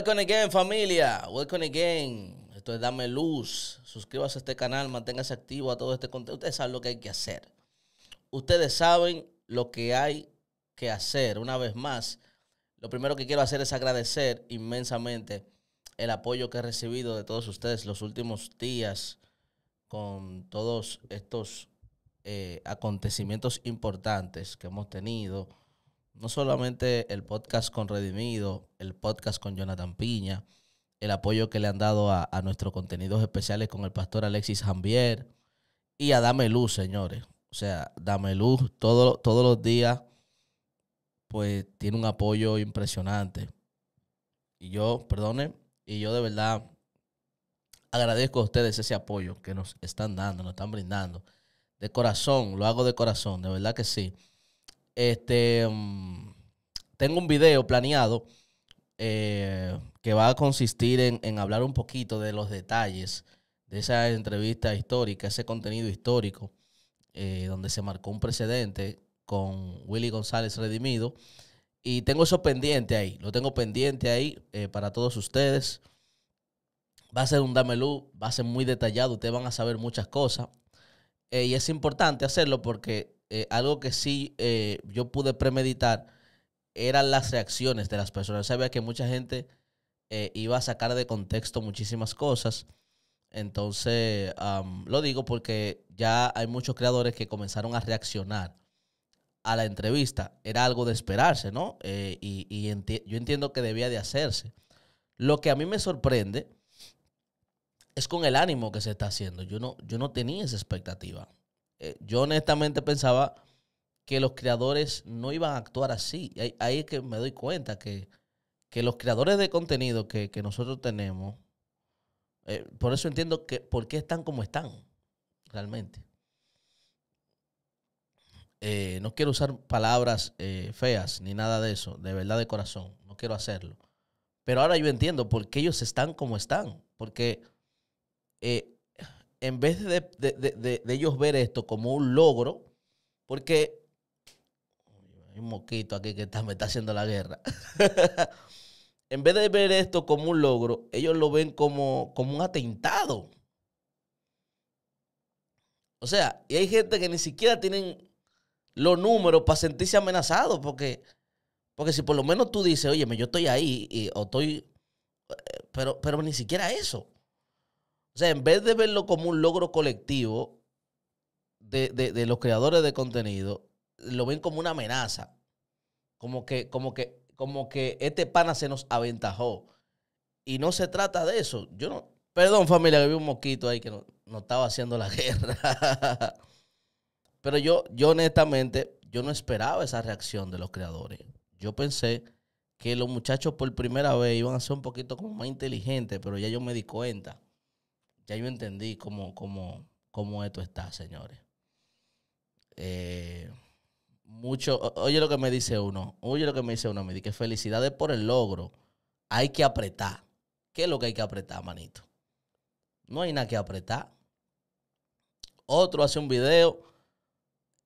Welcome again, familia. Welcome again. Esto es Dame Luz. Suscríbase a este canal, manténgase activo a todo este contenido. Ustedes saben lo que hay que hacer. Ustedes saben lo que hay que hacer. Una vez más, lo primero que quiero hacer es agradecer inmensamente el apoyo que he recibido de todos ustedes los últimos días con todos estos eh, acontecimientos importantes que hemos tenido no solamente el podcast con Redimido, el podcast con Jonathan Piña, el apoyo que le han dado a, nuestros contenidos especiales con el pastor Alexis Jambier y a Dame Luz, señores. O sea, Dame Luz todo, todos los días, pues tiene un apoyo impresionante. Y yo, perdone, y yo de verdad agradezco a ustedes ese apoyo que nos están dando, nos están brindando. De corazón, lo hago de corazón, de verdad que sí. Este, mm, tengo un video planeado eh, que va a consistir en, hablar un poquito de los detalles de esa entrevista histórica, ese contenido histórico, eh, donde se marcó un precedente con Willy González Redimido. Y tengo eso pendiente ahí, lo tengo pendiente ahí eh, para todos ustedes. Va a ser un damelú, va a ser muy detallado, ustedes van a saber muchas cosas. y es importante hacerlo porque eh, algo que sí eh, yo pude premeditar eran las reacciones de las personas. sabía que mucha gente eh, iba a sacar de contexto muchísimas cosas. Entonces, lo digo porque ya hay muchos creadores que comenzaron a reaccionar a la entrevista. Era algo de esperarse, ¿no? y, yo entiendo que debía de hacerse. Lo que a mí me sorprende es con el ánimo que se está haciendo. Yo no, yo no tenía esa expectativa. Eh, yo honestamente pensaba que los creadores no iban a actuar así. Ahí, es que me doy cuenta que, los creadores de contenido que, nosotros tenemos, eh, por eso entiendo que por qué están como están, realmente. Eh, no quiero usar palabras feas ni nada de eso, de verdad de corazón, no quiero hacerlo. Pero ahora yo entiendo por qué ellos están como están, porque en vez de, ellos ver esto como un logro, porque hay un moquito aquí que me está haciendo la guerra. en vez de ver esto como un logro, ellos lo ven como, como un atentado. O sea, y hay gente que ni siquiera tienen los números para sentirse amenazados, porque, porque si por lo menos tú dices, oye, yo estoy ahí, y, estoy, eh, pero, pero ni siquiera eso. O sea, en vez de verlo como un logro colectivo de, los creadores de contenido, lo ven como una amenaza. Como que, como que, como que este pana se nos aventajó. Y no se trata de eso. Yo no. Perdón, familia, que vi un mosquito ahí que no, estaba haciendo la guerra. Pero yo, yo honestamente, yo no esperaba esa reacción de los creadores. Yo pensé que los muchachos por primera vez iban a ser un poquito como más inteligentes, pero ya yo me di cuenta ya yo entendí cómo, esto está, señores. Eh, mucho, oye lo que me dice uno, oye lo que me dice uno, me dice que felicidades por el logro, hay que apretar. ¿Qué es lo que hay que apretar, manito? No hay nada que apretar. Otro hace un video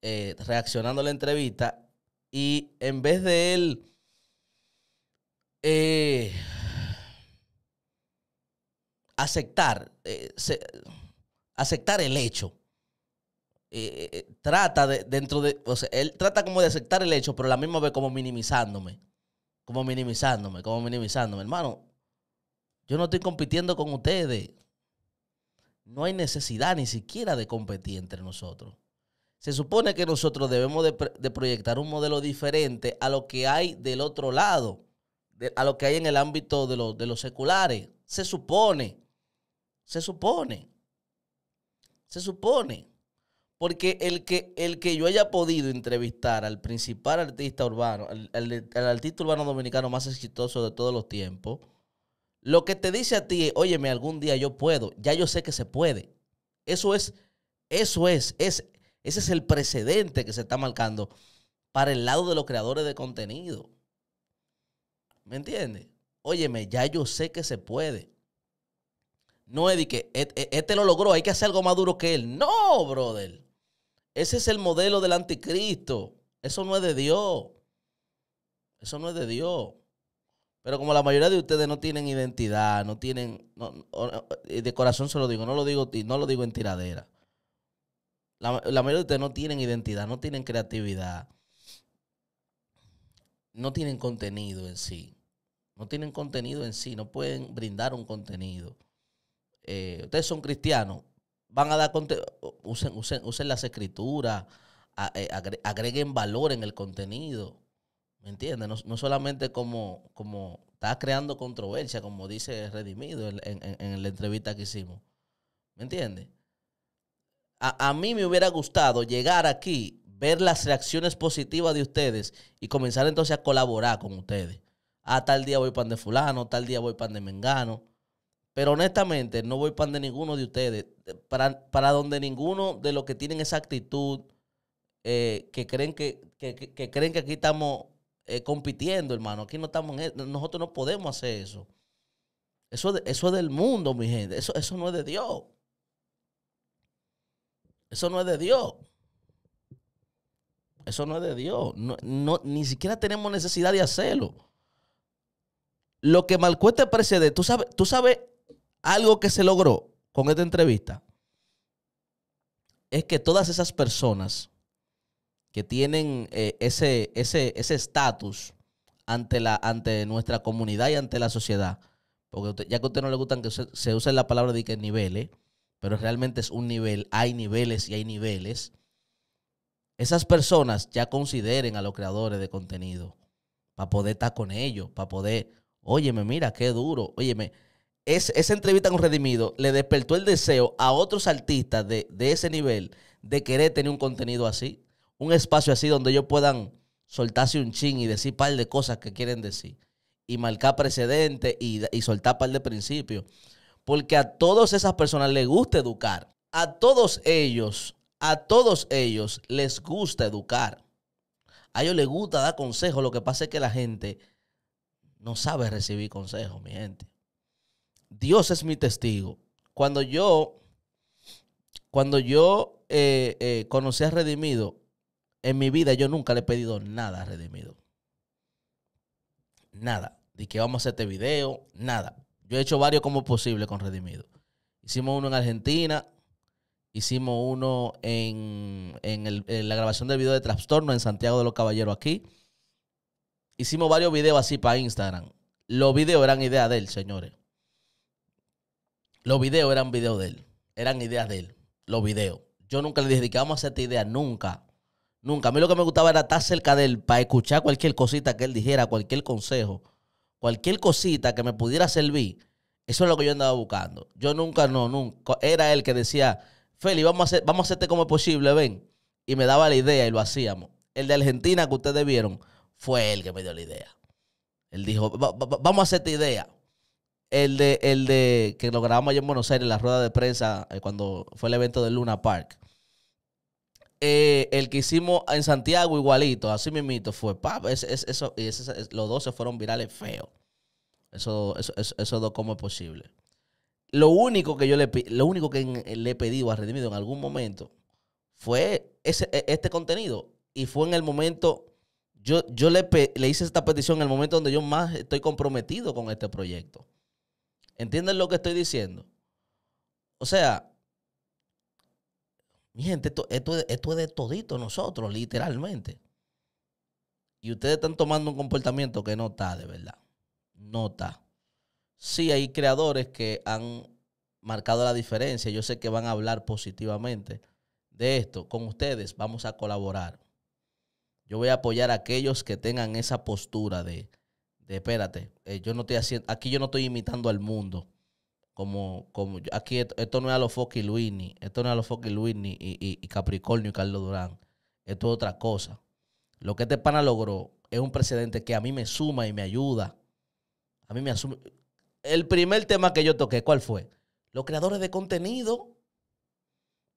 eh, reaccionando a la entrevista y en vez de él eh, aceptar, eh, aceptar el hecho. Eh, eh, trata de, dentro de, o sea, él trata como de aceptar el hecho, pero a la misma vez como minimizándome, como minimizándome, como minimizándome. Hermano, yo no estoy compitiendo con ustedes. No hay necesidad ni siquiera de competir entre nosotros. Se supone que nosotros debemos de, proyectar un modelo diferente a lo que hay del otro lado, a lo que hay en el ámbito de, de los seculares. Se supone. Se supone. Se supone. Porque el que, el que yo haya podido entrevistar al principal artista urbano, al, artista urbano dominicano más exitoso de todos los tiempos, lo que te dice a ti es, óyeme, algún día yo puedo, ya yo sé que se puede. Eso es, eso es, es, ese es el precedente que se está marcando para el lado de los creadores de contenido. ¿Me entiendes? Óyeme, ya yo sé que se puede. No es de que e-, e-, este lo logró, hay que hacer algo más duro que él. No, brother. Ese es el modelo del anticristo. Eso no es de Dios. Eso no es de Dios. Pero como la mayoría de ustedes no tienen identidad, no tienen, de corazón se lo digo, no lo digo, no lo digo en tiradera. La, la mayoría de ustedes no tienen identidad, no tienen creatividad, no tienen contenido en sí. No tienen contenido en sí, no pueden brindar un contenido. Eh, ustedes son cristianos, van a dar usen, usen, las escrituras, eh, agreguen valor en el contenido. ¿Me entiendes? No, solamente como, como está creando controversia, como dice Redimido en, la entrevista que hicimos. ¿Me entiendes? A, a, mí me hubiera gustado llegar aquí, ver las reacciones positivas de ustedes y comenzar entonces a colaborar con ustedes. Ah, tal día voy pan de fulano, tal día voy pan de mengano. Pero honestamente, no voy para de ninguno de ustedes, para, donde ninguno de los que tienen esa actitud, eh, que, creen que, creen que aquí estamos eh, compitiendo, hermano. Aquí no estamos e, Nosotros no podemos hacer eso. Eso, eso es del mundo, mi gente. Eso, eso no es de Dios. Eso no es de Dios. Eso no es de Dios. No, ni siquiera tenemos necesidad de hacerlo. Lo que marcó este tú sabes, tú sabes algo que se logró con esta entrevista es que todas esas personas que tienen eh, ese estatus ante, ante nuestra comunidad y ante la sociedad, porque ya que a usted no le gustan que se, se use la palabra de que niveles, pero realmente es un nivel, hay niveles y hay niveles, esas personas ya consideren a los creadores de contenido para poder estar con ellos, para poder, óyeme, mira, qué duro, óyeme, esa entrevista con Redimido le despertó el deseo a otros artistas de, ese nivel de querer tener un contenido así, un espacio así donde ellos puedan soltarse un chin y decir par de cosas que quieren decir y marcar precedentes y, y soltar par de principios. Porque a todas esas personas les gusta educar. A todos ellos, a todos ellos les gusta educar. A ellos les gusta dar consejos. Lo que pasa es que la gente no sabe recibir consejos, mi gente. Dios es mi testigo. Cuando yo, cuando yo eh, eh, conocí a Redimido, en mi vida yo nunca le he pedido nada a Redimido. Nada. De que vamos a hacer este video, nada. Yo he hecho varios como posible con Redimido. Hicimos uno en Argentina, hicimos uno en, en, la grabación del video de Trastorno en Santiago de los Caballeros aquí. Hicimos varios videos así para Instagram. Los videos eran idea de él, señores. Los videos eran videos de él. Eran ideas de él. Los videos. Yo nunca le dije a hacer esta idea. Nunca. Nunca. A mí lo que me gustaba era estar cerca de él para escuchar cualquier cosita que él dijera, cualquier consejo, cualquier cosita que me pudiera servir. Eso es lo que yo andaba buscando. Yo nunca, no, nunca. Era él que decía, Feli, vamos a, vamos a hacerte como es posible, ven. Y me daba la idea y lo hacíamos. El de Argentina que ustedes vieron fue él que me dio la idea. Él dijo, vamos a hacer esta idea el de, el de que lo grabamos allá en Buenos Aires, la rueda de prensa, eh, cuando fue el evento de Luna Park. Eh, el que hicimos en Santiago igualito, así mismito fue. Pap, eso, y los dos se fueron virales feos. Eso, eso, eso, dos, ¿cómo es posible? Lo único que yo le, lo único que eh, le he pedido a Redimido en algún momento fue e, este contenido. Y fue en el momento, yo, yo le, le hice esta petición en el momento donde yo más estoy comprometido con este proyecto. ¿Entienden lo que estoy diciendo? O sea, mi gente, esto, esto, es de todito nosotros, literalmente. Y ustedes están tomando un comportamiento que no está, de verdad. No está. Sí, hay creadores que han marcado la diferencia. Yo sé que van a hablar positivamente de esto. Con ustedes vamos a colaborar. Yo voy a apoyar a aquellos que tengan esa postura de espérate, eh, yo no estoy haciendo, aquí yo no estoy imitando al mundo. Como, como aquí esto, no es a los y Luini, esto no es a los Luini y, y, y, Capricornio y Carlos Durán. Esto es otra cosa. Lo que este pana logró es un precedente que a mí me suma y me ayuda. A mí me asume. El primer tema que yo toqué, ¿cuál fue? Los creadores de contenido,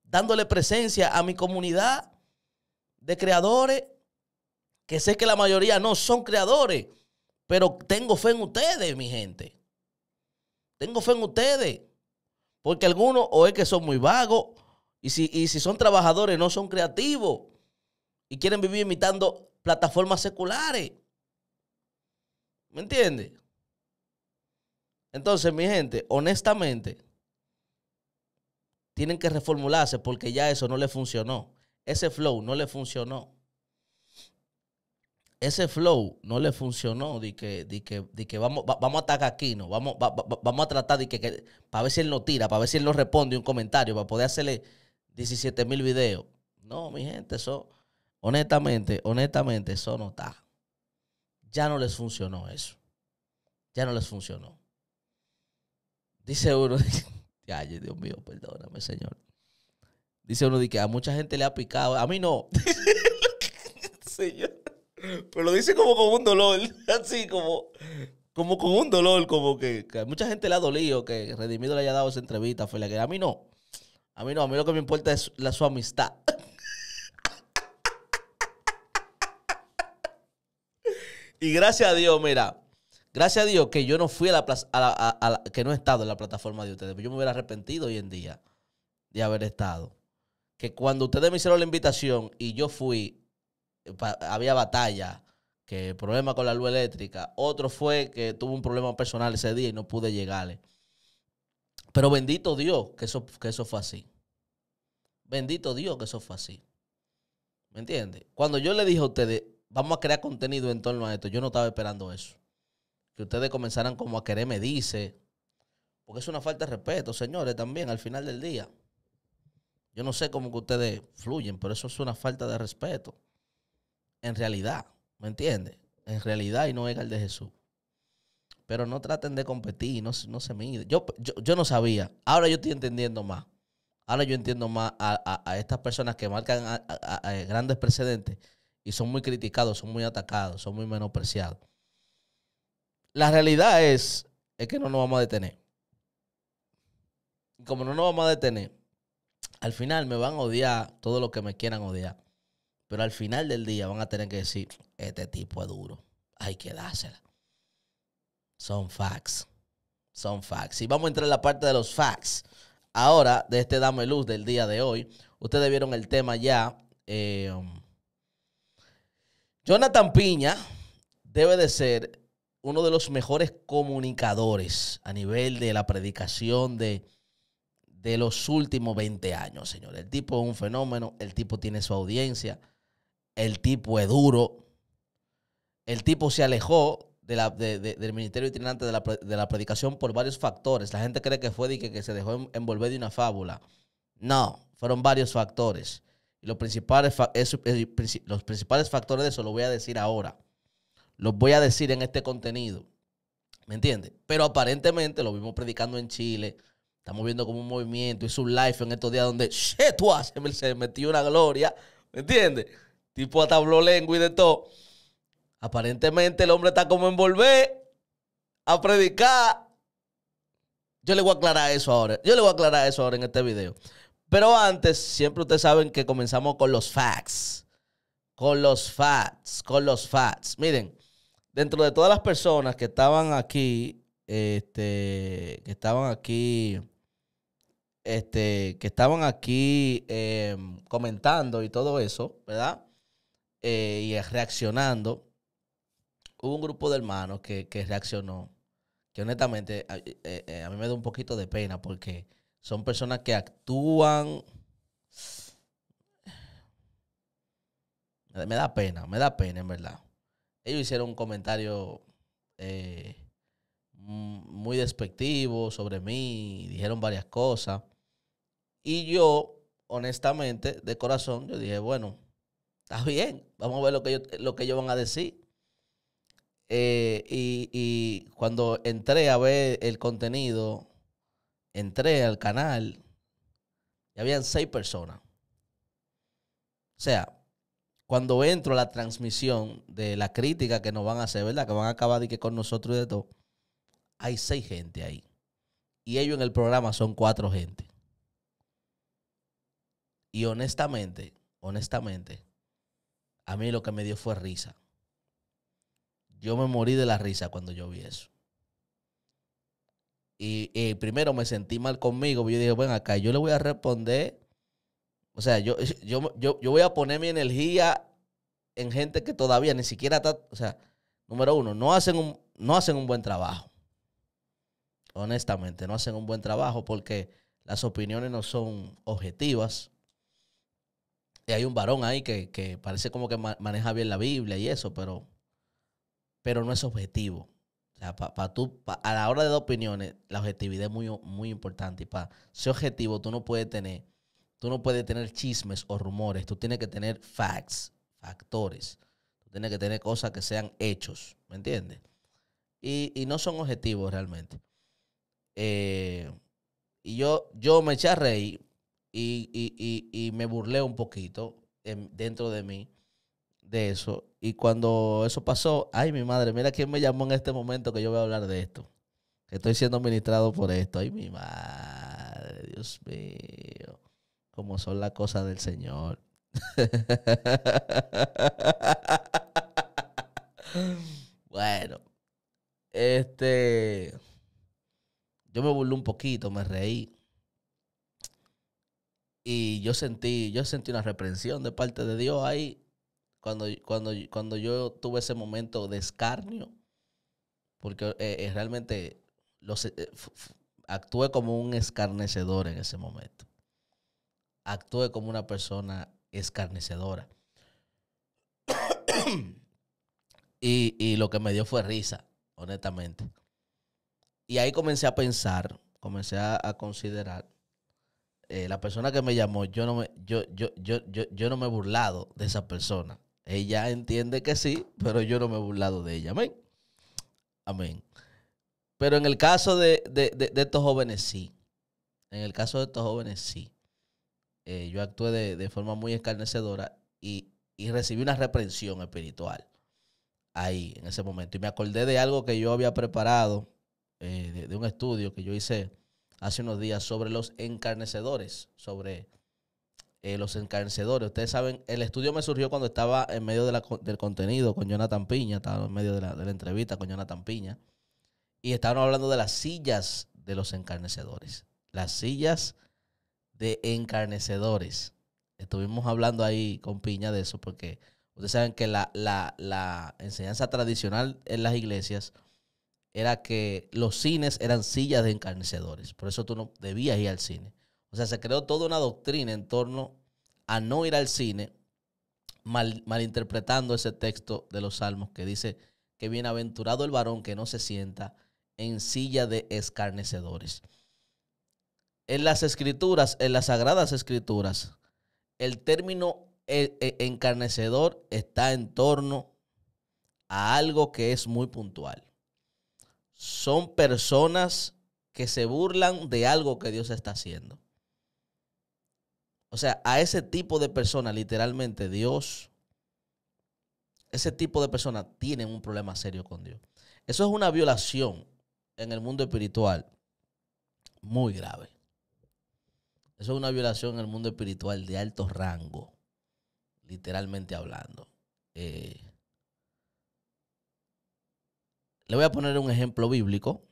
dándole presencia a mi comunidad de creadores, que sé que la mayoría no son creadores, pero tengo fe en ustedes, mi gente. Tengo fe en ustedes. Porque algunos o es que son muy vagos y si, si son trabajadores no son creativos y quieren vivir imitando plataformas seculares. ¿Me entiendes? Entonces, mi gente, honestamente, tienen que reformularse porque ya eso no le funcionó. Ese flow no le funcionó ese flow no le funcionó de que, que, vamos, vamos a atacar aquí, ¿no? Vamos, vamos a tratar de que, para ver si él no tira, para ver si él no responde un comentario, para poder hacerle 17 mil videos. No, mi gente, eso, honestamente, honestamente, eso no está. Ya no les funcionó eso. Ya no les funcionó. Dice uno, ay, Dios mío, perdóname, señor. Dice uno de que a mucha gente le ha picado, a mí no. señor. Pero lo dice como con un dolor, así como, como con un dolor, como que, mucha gente le ha dolido que Redimido le haya dado esa entrevista, fue la que a mí no. A mí no, a mí lo que me importa es la, su amistad. y gracias a Dios, mira, gracias a Dios que yo no fui a la, que no he estado en la plataforma de ustedes, pues yo me hubiera arrepentido hoy en día de haber estado. Que cuando ustedes me hicieron la invitación y yo fui, había batalla, que problema con la luz eléctrica. Otro fue que tuve un problema personal ese día y no pude llegarle. Pero bendito Dios que eso, que eso fue así. Bendito Dios que eso fue así. ¿Me entiendes? Cuando yo le dije a ustedes, vamos a crear contenido en torno a esto, yo no estaba esperando eso. Que ustedes comenzaran como a querer me dice. Porque es una falta de respeto, señores, también al final del día. Yo no sé cómo que ustedes fluyen, pero eso es una falta de respeto en realidad, ¿me entiendes? En realidad y no es el de Jesús. Pero no traten de competir, no, se miden. Yo, yo, no sabía, ahora yo estoy entendiendo más. Ahora yo entiendo más a, estas personas que marcan grandes precedentes y son muy criticados, son muy atacados, son muy menospreciados. La realidad es, es que no nos vamos a detener. Como no nos vamos a detener, al final me van a odiar todo lo que me quieran odiar. Pero al final del día van a tener que decir, este tipo es duro. Hay que dársela. Son facts. Son facts. Y vamos a entrar en la parte de los facts. Ahora, de este Dame Luz del día de hoy, ustedes vieron el tema ya. Eh, um, Jonathan Piña debe de ser uno de los mejores comunicadores a nivel de la predicación de, de los últimos 20 años, señores. El tipo es un fenómeno, el tipo tiene su audiencia. El tipo es duro. El tipo se alejó de la, del ministerio itinerante de la, de la, predicación por varios factores. La gente cree que fue de que, se dejó envolver de una fábula. No, fueron varios factores. Y los principales, los principales factores de eso los voy a decir ahora. Los voy a decir en este contenido. ¿Me entiendes? Pero aparentemente lo vimos predicando en Chile. Estamos viendo como un movimiento. Hizo un live en estos días donde, se metió una gloria. ¿Me entiendes? tipo a tabló lengua y de todo. Aparentemente el hombre está como en a predicar. Yo le voy a aclarar eso ahora. Yo le voy a aclarar eso ahora en este video. Pero antes, siempre ustedes saben que comenzamos con los facts. Con los facts, con los facts. Miren, dentro de todas las personas que estaban aquí, este, que estaban aquí, este, que estaban aquí em, comentando y todo eso, ¿verdad? Eh, y reaccionando, hubo un grupo de hermanos que, reaccionó, que honestamente eh, eh, a, mí me da un poquito de pena porque son personas que actúan... Me da pena, me da pena en verdad. Ellos hicieron un comentario muy despectivo sobre mí, dijeron varias cosas. Y yo, honestamente, de corazón, yo dije, bueno, Está bien, vamos a ver lo que ellos, lo que ellos van a decir. Eh, y, cuando entré a ver el contenido, entré al canal y habían seis personas. O sea, cuando entro a la transmisión de la crítica que nos van a hacer, ¿verdad? Que van a acabar que con nosotros y de todo, hay seis gente ahí. Y ellos en el programa son cuatro gente. Y honestamente, honestamente, a mí lo que me dio fue risa. Yo me morí de la risa cuando yo vi eso. Y, primero me sentí mal conmigo, yo dije, bueno, acá yo le voy a responder. O sea, yo, yo, voy a poner mi energía en gente que todavía ni siquiera está, o sea, número uno, no hacen no hacen un buen trabajo. Honestamente, no hacen un buen trabajo porque las opiniones no son objetivas. Y eh, hay un varón ahí que, parece como que maneja bien la Biblia y eso, pero, pero no es objetivo. O sea, pa, tú, a la hora de dar opiniones, la objetividad es muy, muy importante. Y para ser objetivo, tú no puedes tener, tú no puedes tener chismes o rumores. Tú tienes que tener facts, factores. Tú tienes que tener cosas que sean hechos. ¿Me entiendes? Y, no son objetivos realmente. Eh, y yo, yo me eché a reír y, y, me burlé un poquito dentro de mí de eso. Y cuando eso pasó, ay, mi madre, mira quién me llamó en este momento que yo voy a hablar de esto. Que estoy siendo ministrado por esto. Ay, mi madre, Dios mío. Como son las cosas del Señor. bueno, este. Yo me burlé un poquito, me reí. Y yo sentí, yo sentí una reprensión de parte de Dios ahí cuando, cuando, cuando yo tuve ese momento de escarnio, porque eh, eh, realmente los, eh, actué como un escarnecedor en ese momento. Actué como una persona escarnecedora. y, lo que me dio fue risa, honestamente. Y ahí comencé a pensar, comencé a considerar eh, la persona que me llamó, yo no me, yo, yo, yo, yo, no me he burlado de esa persona. Ella entiende que sí, pero yo no me he burlado de ella. Amén. Amén. Pero en el caso de, de, de, estos jóvenes, sí. En el caso de estos jóvenes, sí. Eh, yo actué de, forma muy escarnecedora y, y, recibí una reprensión espiritual ahí, en ese momento. Y me acordé de algo que yo había preparado, eh, de, un estudio que yo hice hace unos días sobre los encarnecedores, sobre eh, los encarnecedores. Ustedes saben, el estudio me surgió cuando estaba en medio del contenido con Jonathan Piña, estaba en medio de la, entrevista con Jonathan Piña, y estaban hablando de las sillas de los encarnecedores, las sillas de encarnecedores. Estuvimos hablando ahí con Piña de eso porque ustedes saben que la enseñanza tradicional en las iglesias era que los cines eran sillas de encarnecedores. Por eso tú no debías ir al cine. O sea, se creó toda una doctrina en torno a no ir al cine, malinterpretando ese texto de los Salmos que dice que bienaventurado el varón que no se sienta en silla de escarnecedores. En las escrituras, en las sagradas escrituras, el término eh, eh, encarnecedor está en torno a algo que es muy puntual son personas que se burlan de algo que Dios está haciendo. O sea, a ese tipo de personas, literalmente Dios, ese tipo de personas tienen un problema serio con Dios. Eso es una violación en el mundo espiritual muy grave. Eso es una violación en el mundo espiritual de alto rango, literalmente hablando. Eh, le voy a poner un ejemplo bíblico.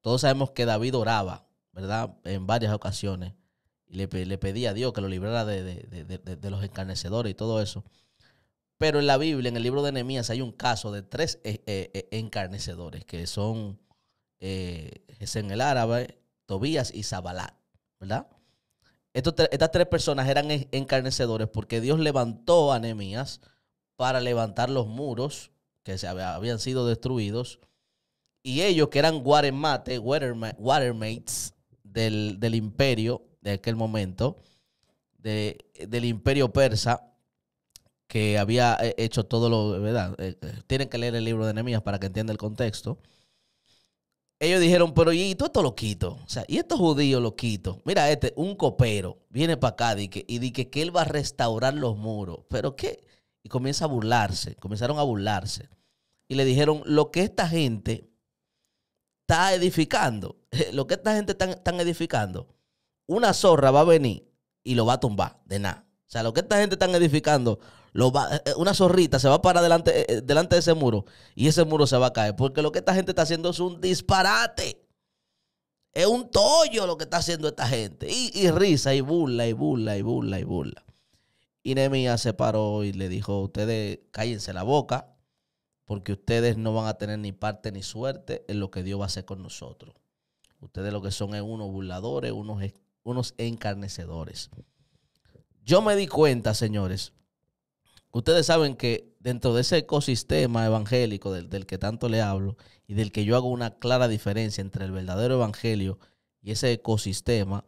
Todos sabemos que David oraba, ¿verdad? En varias ocasiones. Y le, pedía a Dios que lo librara de, los encarnecedores y todo eso. Pero en la Biblia, en el libro de Nehemías, hay un caso de tres eh, eh, eh, encarnecedores, que son eh, en el árabe, Tobías y Zabalat, ¿verdad? estas tres personas eran encarnecedores porque Dios levantó a Nehemías para levantar los muros que habían sido destruidos, y ellos que eran watermates del, imperio de aquel momento, del imperio persa, que había eh, hecho todo lo, ¿verdad? Eh, eh, tienen que leer el libro de Nehemías para que entiendan el contexto. Ellos dijeron, pero ¿y todo lo quito O sea, ¿y estos judíos lo quito Mira, este, un copero, viene para acá y dice que él va a restaurar los muros. ¿Pero qué? Y comienza a burlarse, comenzaron a burlarse y le dijeron, lo que esta gente está edificando, lo que esta gente está edificando, una zorra va a venir y lo va a tumbar de nada. O sea, lo que esta gente está edificando, lo va, eh, una zorrita se va para delante, eh, eh, delante de ese muro y ese muro se va a caer. Porque lo que esta gente está haciendo es un disparate. Es un tollo lo que está haciendo esta gente. Y, y risa, y burla, y burla, y burla, y burla. Y Nemia se paró y le dijo, ustedes cállense la boca, porque ustedes no van a tener ni parte ni suerte en lo que Dios va a hacer con nosotros. Ustedes lo que son es unos burladores, unos, unos encarnecedores. Yo me di cuenta, señores, ustedes saben que dentro de ese ecosistema evangélico del, que tanto le hablo y del que yo hago una clara diferencia entre el verdadero evangelio y ese ecosistema,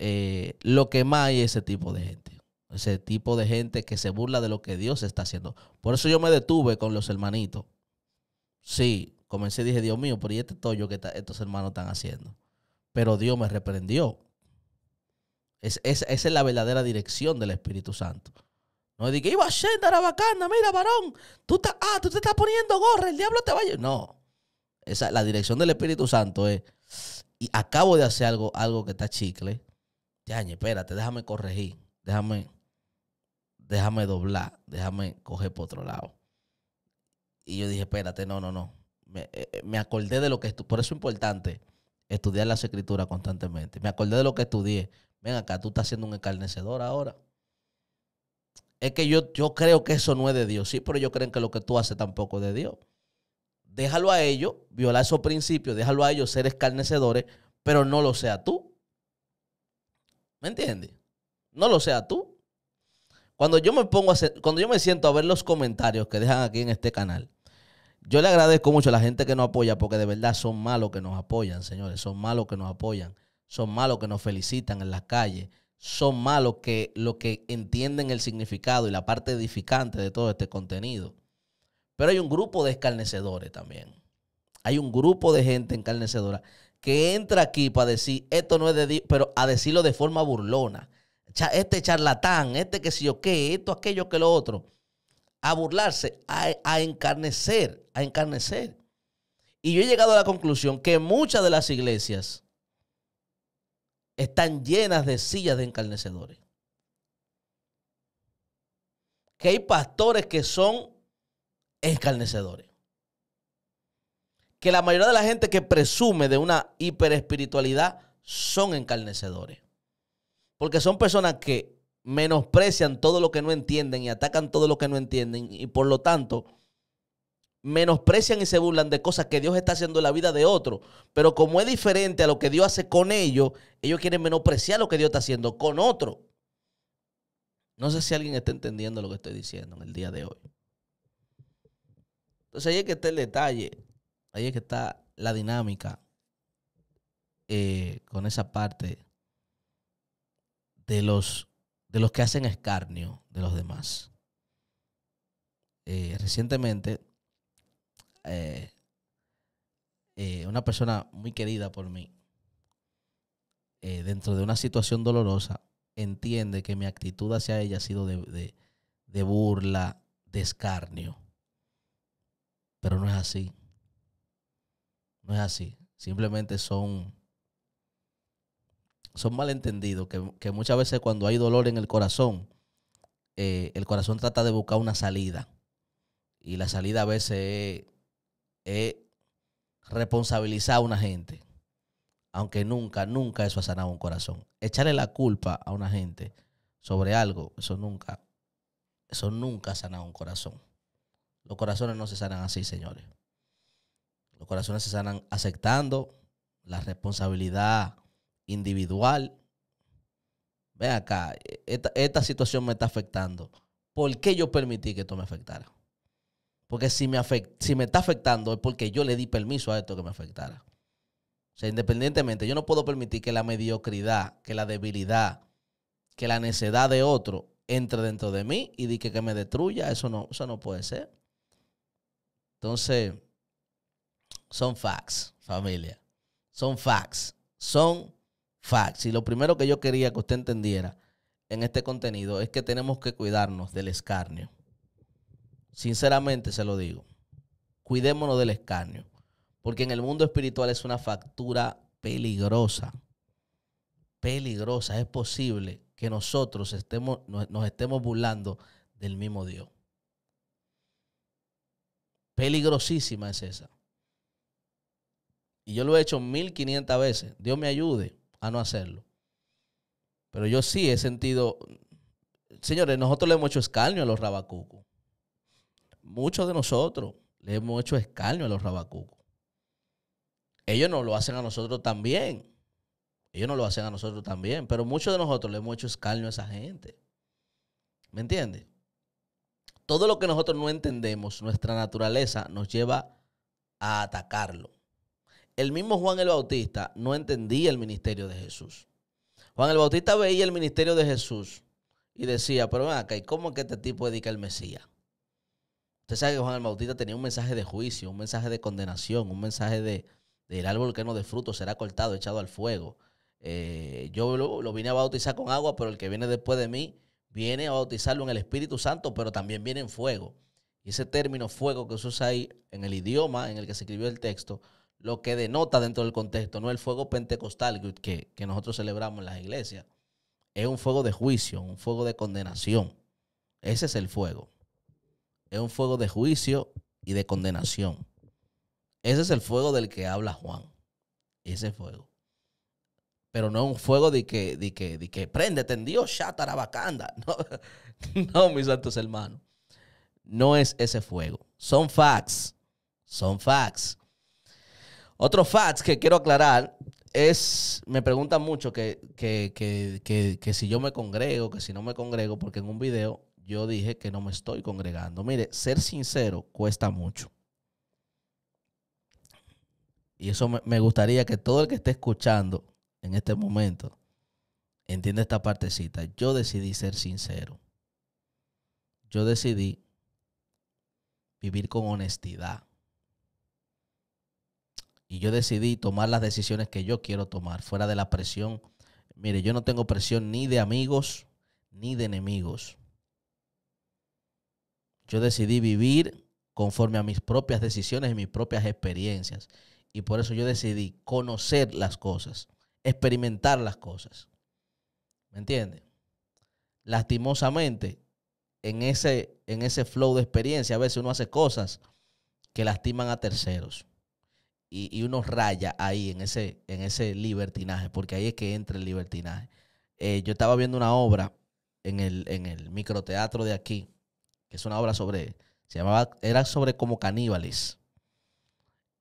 eh, lo que más hay es ese tipo de gente. Ese tipo de gente que se burla de lo que Dios está haciendo. Por eso yo me detuve con los hermanitos. Sí, comencé y dije, Dios mío, ¿por qué este tollo que estos hermanos están haciendo? Pero Dios me reprendió. Es, esa es la verdadera dirección del Espíritu Santo. No es que iba a la bacana, mira, varón, tú, ah, tú te estás poniendo gorra, el diablo te va a No. Esa, la dirección del Espíritu Santo es, y acabo de hacer algo, algo que está chicle. espera, espérate, déjame corregir, déjame déjame doblar, déjame coger por otro lado. Y yo dije, espérate, no, no, no. Me, eh, eh, acordé de lo que Por eso es importante estudiar las escrituras constantemente. Me acordé de lo que estudié. Ven acá, tú estás siendo un escarnecedor ahora. Es que yo, yo creo que eso no es de Dios. Sí, pero yo creen que lo que tú haces tampoco es de Dios. Déjalo a ellos Viola esos principios, déjalo a ellos ser escarnecedores, pero no lo sea tú. ¿Me entiendes? No lo sea tú. Cuando yo me pongo a hacer, cuando yo me siento a ver los comentarios que dejan aquí en este canal, yo le agradezco mucho a la gente que nos apoya porque de verdad son malos que nos apoyan, señores. Son malos que nos apoyan. Son malos que nos felicitan en las calles. Son malos que lo que entienden el significado y la parte edificante de todo este contenido. Pero hay un grupo de escarnecedores también. Hay un grupo de gente encarnecedora que entra aquí para decir, esto no es de pero a decirlo de forma burlona este charlatán, este que sí yo qué, esto, aquello, que lo otro, a burlarse, a, a encarnecer, a encarnecer. Y yo he llegado a la conclusión que muchas de las iglesias están llenas de sillas de encarnecedores. Que hay pastores que son encarnecedores. Que la mayoría de la gente que presume de una hiperespiritualidad son encarnecedores. Porque son personas que menosprecian todo lo que no entienden y atacan todo lo que no entienden y por lo tanto menosprecian y se burlan de cosas que Dios está haciendo en la vida de otro. Pero como es diferente a lo que Dios hace con ellos, ellos quieren menospreciar lo que Dios está haciendo con otro. No sé si alguien está entendiendo lo que estoy diciendo en el día de hoy. Entonces ahí es que está el detalle, ahí es que está la dinámica eh, con esa parte de los, de los que hacen escarnio de los demás. Eh, recientemente, eh, eh, una persona muy querida por mí, dentro de una situación dolorosa, entiende que mi actitud hacia ella ha sido de burla, de escarnio. Pero no es así. No es así. Simplemente son son malentendidos, que, que muchas veces cuando hay dolor en el corazón, eh, el corazón trata de buscar una salida. Y la salida a veces es, es responsabilizar a una gente. Aunque nunca, nunca eso ha sanado un corazón. Echarle la culpa a una gente sobre algo, eso nunca, eso nunca ha sanado un corazón. Los corazones no se sanan así, señores. Los corazones se sanan aceptando la responsabilidad individual. Ve acá, esta, situación me está afectando. ¿Por qué yo permití que esto me afectara? Porque si me, si me está afectando es porque yo le di permiso a esto que me afectara. O sea, independientemente, yo no puedo permitir que la mediocridad, que la debilidad, que la necedad de otro entre dentro de mí y diga que, que me destruya. Eso no, eso no puede ser. Entonces, son facts, familia. Son facts. Son facts. Y lo primero que yo quería que usted entendiera en este contenido es que tenemos que cuidarnos del escarnio. Sinceramente se lo digo. Cuidémonos del escarnio. Porque en el mundo espiritual es una factura peligrosa. Peligrosa. Es posible que nosotros estemos, nos, nos estemos burlando del mismo Dios. Peligrosísima es esa. Y yo lo he hecho 1500 veces. Dios me ayude a no hacerlo. Pero yo sí he sentido, señores, nosotros le hemos hecho escarnio a los rabacucos. Muchos de nosotros le hemos hecho escarnio a los rabacucos. Ellos no lo hacen a nosotros también. Ellos no lo hacen a nosotros también. Pero muchos de nosotros le hemos hecho escarnio a esa gente. ¿Me entiendes? Todo lo que nosotros no entendemos, nuestra naturaleza nos lleva a atacarlo el mismo Juan el Bautista no entendía el ministerio de Jesús. Juan el Bautista veía el ministerio de Jesús y decía, pero ven acá, ¿y cómo es que este tipo dedica el Mesías? Usted sabe que Juan el Bautista tenía un mensaje de juicio, un mensaje de condenación, un mensaje de, del árbol que no de fruto será cortado, echado al fuego. Eh, yo lo, lo, vine a bautizar con agua, pero el que viene después de mí viene a bautizarlo en el Espíritu Santo, pero también viene en fuego. Y ese término fuego que se usa ahí en el idioma en el que se escribió el texto lo que denota dentro del contexto, no el fuego pentecostal que, nosotros celebramos en las iglesias. Es un fuego de juicio, un fuego de condenación. Ese es el fuego. Es un fuego de juicio y de condenación. Ese es el fuego del que habla Juan. Ese fuego. Pero no es un fuego de que, de que, de que préndete en Dios, chatarabacanda. no, mis santos hermanos. No es ese fuego. Son facts. Son facts. Otro fact que quiero aclarar es, me preguntan mucho que, que, que, que, si yo me congrego, que si no me congrego, porque en un video yo dije que no me estoy congregando. Mire, ser sincero cuesta mucho. Y eso me gustaría que todo el que esté escuchando en este momento entienda esta partecita. Yo decidí ser sincero. Yo decidí vivir con honestidad y yo decidí tomar las decisiones que yo quiero tomar, fuera de la presión. Mire, yo no tengo presión ni de amigos ni de enemigos. Yo decidí vivir conforme a mis propias decisiones y mis propias experiencias. Y por eso yo decidí conocer las cosas, experimentar las cosas. ¿Me entiende Lastimosamente, en ese, en ese flow de experiencia, a veces uno hace cosas que lastiman a terceros y, uno raya ahí en ese, en ese libertinaje, porque ahí es que entra el libertinaje. Eh, yo estaba viendo una obra en el, en el microteatro de aquí, que es una obra sobre, se llamaba, era sobre como caníbales.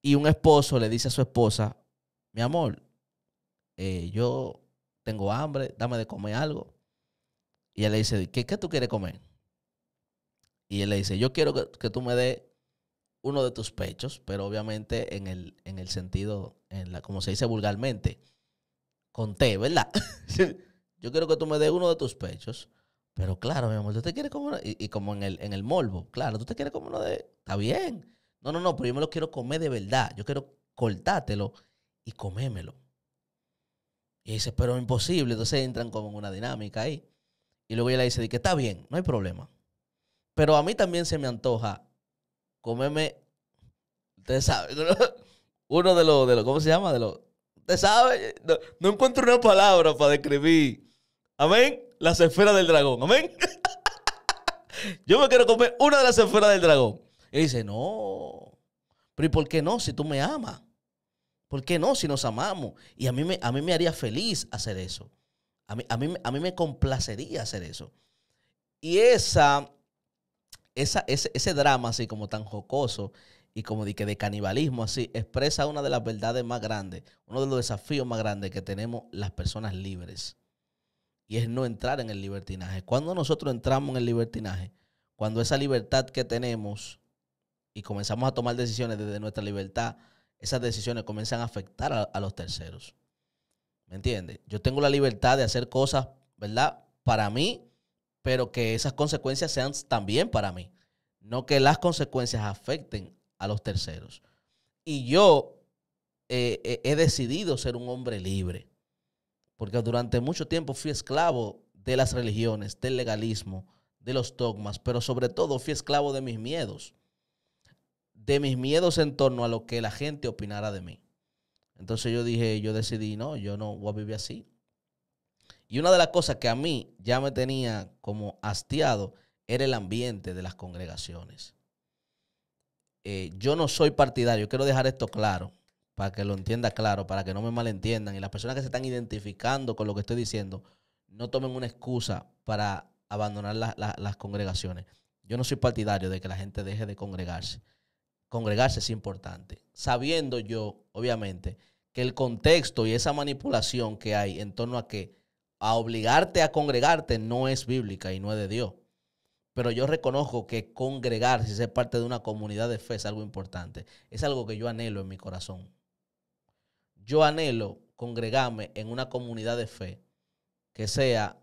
Y un esposo le dice a su esposa, mi amor, eh, yo tengo hambre, dame de comer algo. Y él le dice, ¿qué, qué tú quieres comer? Y él le dice, yo quiero que, que tú me des uno de tus pechos, pero obviamente en el, en el sentido, en la, como se dice vulgarmente, con té, ¿verdad? yo quiero que tú me des uno de tus pechos. Pero claro, mi amor, tú te quieres como uno? Y, como en el, en el claro, tú te quieres como uno de. Está bien. No, no, no, pero yo me lo quiero comer de verdad. Yo quiero cortártelo y comémelo. Y dice, pero imposible. Entonces entran como en una dinámica ahí. Y luego ella le dice, que está bien, no hay problema. Pero a mí también se me antoja Comerme, te sabe uno de los, de ¿cómo se llama? De los, ustedes sabe no, encuentro una palabra para describir, amén, las esferas del dragón, amén. Yo me quiero comer una de las esferas del dragón. Y dice, no, pero ¿y por qué no si tú me amas? ¿Por qué no si nos amamos? Y a mí me, a mí me haría feliz hacer eso. mí, a, mí, a mí me complacería hacer eso. Y esa esa, ese, drama así como tan jocoso y como de, que de canibalismo así, expresa una de las verdades más grandes, uno de los desafíos más grandes que tenemos las personas libres. Y es no entrar en el libertinaje. Cuando nosotros entramos en el libertinaje, cuando esa libertad que tenemos y comenzamos a tomar decisiones desde nuestra libertad, esas decisiones comienzan a afectar a, a los terceros. ¿Me entiendes? Yo tengo la libertad de hacer cosas, ¿verdad? Para mí pero que esas consecuencias sean también para mí. No que las consecuencias afecten a los terceros. Y yo eh, eh, he decidido ser un hombre libre, porque durante mucho tiempo fui esclavo de las religiones, del legalismo, de los dogmas, pero sobre todo fui esclavo de mis miedos, de mis miedos en torno a lo que la gente opinara de mí. Entonces yo dije, yo decidí, no, yo no voy a vivir así. Y una de las cosas que a mí ya me tenía como hastiado era el ambiente de las congregaciones. Eh, yo no soy partidario, quiero dejar esto claro, para que lo entienda claro, para que no me malentiendan. Y las personas que se están identificando con lo que estoy diciendo, no tomen una excusa para abandonar las congregaciones. Yo no soy partidario de que la gente deje de congregarse. Congregarse es importante, sabiendo yo, obviamente, que el contexto y esa manipulación que hay en torno a que a obligarte a congregarte no es bíblica y no es de Dios. Pero yo reconozco que congregar si ser parte de una comunidad de fe es algo importante. Es algo que yo anhelo en mi corazón. Yo anhelo congregarme en una comunidad de fe que sea,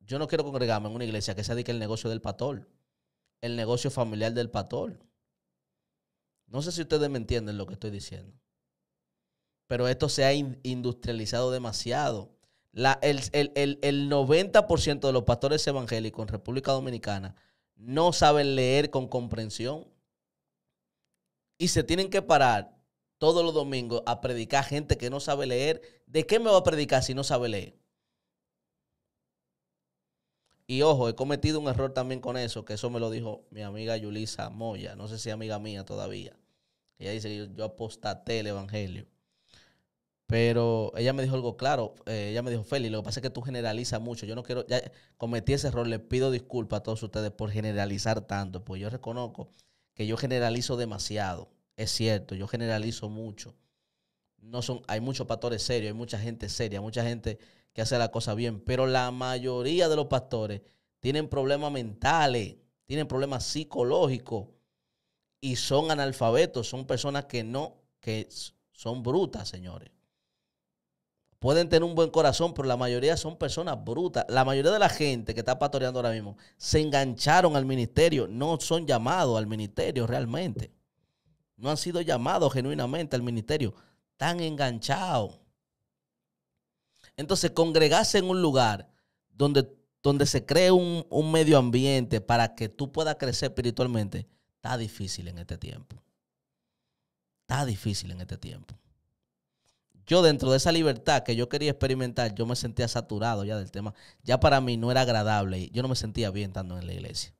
yo no quiero congregarme en una iglesia que sea de que el negocio del pastor, el negocio familiar del pastor. No sé si ustedes me entienden lo que estoy diciendo, pero esto se ha industrializado demasiado el, el, 90% de los pastores evangélicos en República Dominicana no saben leer con comprensión y se tienen que parar todos los domingos a predicar gente que no sabe leer. ¿De qué me va a predicar si no sabe leer? Y ojo, he cometido un error también con eso, que eso me lo dijo mi amiga Yulisa Moya, no sé si amiga mía todavía. Ella dice yo, yo apostaté el Evangelio. Pero ella me dijo algo claro. Eh, ella me dijo, Feli, lo que pasa es que tú generalizas mucho. Yo no quiero, ya cometí ese error. Le pido disculpas a todos ustedes por generalizar tanto. Pues yo reconozco que yo generalizo demasiado. Es cierto, yo generalizo mucho. No son, hay muchos pastores serios, hay mucha gente seria, mucha gente que hace la cosa bien. Pero la mayoría de los pastores tienen problemas mentales, tienen problemas psicológicos y son analfabetos, son personas que no, que son brutas, señores pueden tener un buen corazón, pero la mayoría son personas brutas. La mayoría de la gente que está pastoreando ahora mismo se engancharon al ministerio, no son llamados al ministerio realmente. No han sido llamados genuinamente al ministerio, están enganchados. Entonces, congregarse en un lugar donde, donde se cree un, un medio ambiente para que tú puedas crecer espiritualmente, está difícil en este tiempo. Está difícil en este tiempo yo dentro de esa libertad que yo quería experimentar, yo me sentía saturado ya del tema. Ya para mí no era agradable. Yo no me sentía bien estando en la iglesia.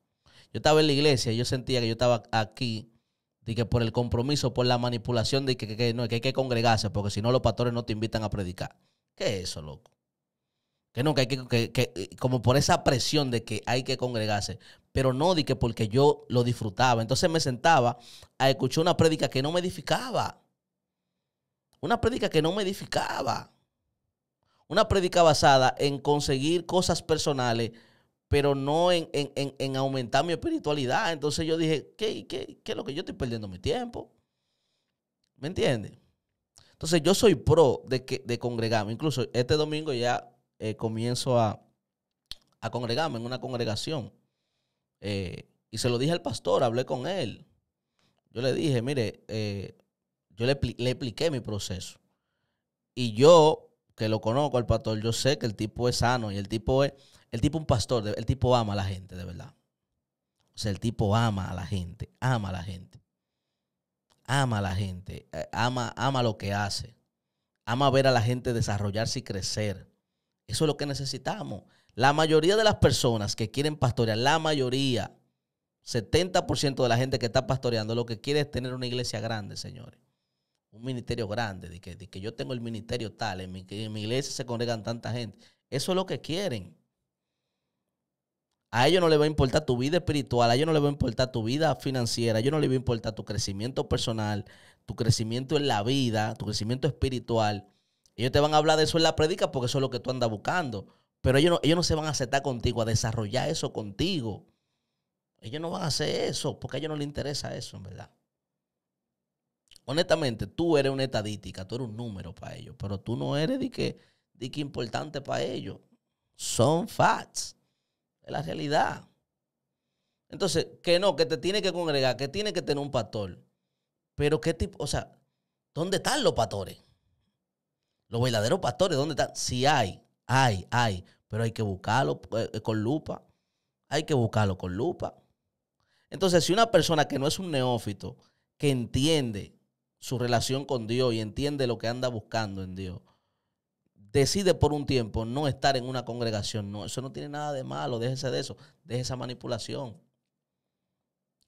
Yo estaba en la iglesia y yo sentía que yo estaba aquí de que por el compromiso, por la manipulación de que, no, hay que congregarse, porque si no los pastores no te invitan a predicar. ¿Qué es eso, loco? Que no, que hay que, que, como por esa presión de que hay que congregarse, pero no de que porque yo lo disfrutaba. Entonces me sentaba a escuchar una prédica que no me edificaba. Una prédica que no me edificaba. Una prédica basada en conseguir cosas personales, pero no en, aumentar mi espiritualidad. Entonces yo dije, ¿qué, es lo que yo estoy perdiendo mi tiempo? ¿Me entiendes? Entonces yo soy pro de, que, de congregarme. Incluso este domingo ya eh, comienzo a, congregarme en una congregación. Eh, y se lo dije al pastor, hablé con él. Yo le dije, mire, eh, yo le, expliqué mi proceso. Y yo, que lo conozco al pastor, yo sé que el tipo es sano y el tipo es, el tipo un pastor, el tipo ama a la gente, de verdad. O sea, el tipo ama a la gente, ama a la gente. Ama a la gente, eh, ama, ama lo que hace. Ama ver a la gente desarrollarse y crecer. Eso es lo que necesitamos. La mayoría de las personas que quieren pastorear, la mayoría, 70% de la gente que está pastoreando, lo que quiere es tener una iglesia grande, señores un ministerio grande, de que, que yo tengo el ministerio tal, en mi, en mi iglesia se congregan tanta gente. Eso es lo que quieren. A ellos no les va a importar tu vida espiritual, a ellos no les va a importar tu vida financiera, a ellos no les va a importar tu crecimiento personal, tu crecimiento en la vida, tu crecimiento espiritual. Ellos te van a hablar de eso en la predica porque eso es lo que tú andas buscando. Pero ellos no, ellos no se van a aceptar contigo, a desarrollar eso contigo. Ellos no van a hacer eso porque a ellos no les interesa eso, en verdad honestamente, tú eres una estadística, tú eres un número para ellos, pero tú no eres de que, que importante para ellos. Son facts. Es la realidad. Entonces, que no, que te tiene que congregar, que tiene que tener un pastor. Pero qué tipo, o sea, ¿dónde están los pastores? Los verdaderos pastores, ¿dónde están? Si hay, hay, hay, pero hay que buscarlo eh, eh, con lupa. Hay que buscarlo con lupa. Entonces, si una persona que no es un neófito, que entiende su relación con Dios y entiende lo que anda buscando en Dios, decide por un tiempo no estar en una congregación, no, eso no tiene nada de malo, déjese de eso, deje esa manipulación.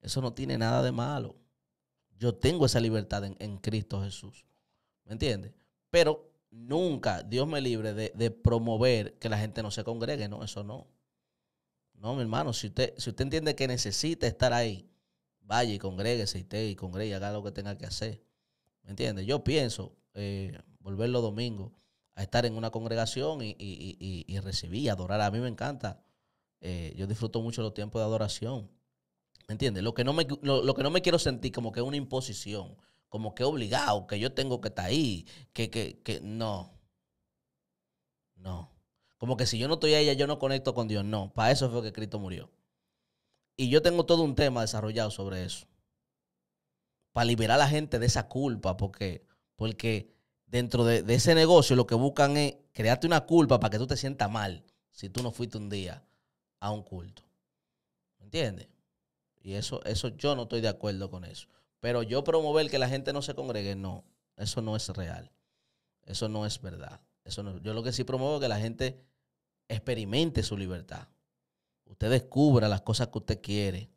Eso no tiene nada de malo. Yo tengo esa libertad en, Cristo Jesús. ¿Me entiende Pero nunca, Dios me libre de, promover que la gente no se congregue. No, eso no. No, mi hermano, si usted, si usted entiende que necesita estar ahí, vaya y congréguese y, te, y congregue y haga lo que tenga que hacer. ¿Me entiendes? Yo pienso eh, volver los domingos a estar en una congregación y, y, y, recibir, adorar. A mí me encanta. Eh, yo disfruto mucho los tiempos de adoración. ¿Me entiendes? Lo que, no me, que no me quiero sentir como que es una imposición, como que obligado, que yo tengo que estar ahí, que, que no. No. Como que si yo no estoy ahí, yo no conecto con Dios. No, para eso fue que Cristo murió. Y yo tengo todo un tema desarrollado sobre eso para liberar a la gente de esa culpa, porque, porque dentro de, ese negocio lo que buscan es crearte una culpa para que tú te sientas mal si tú no fuiste un día a un culto. ¿Entiendes? Y eso, eso yo no estoy de acuerdo con eso. Pero yo promover que la gente no se congregue, no, eso no es real. Eso no es verdad. Eso yo lo que sí promuevo es que la gente experimente su libertad. Usted descubra las cosas que usted quiere.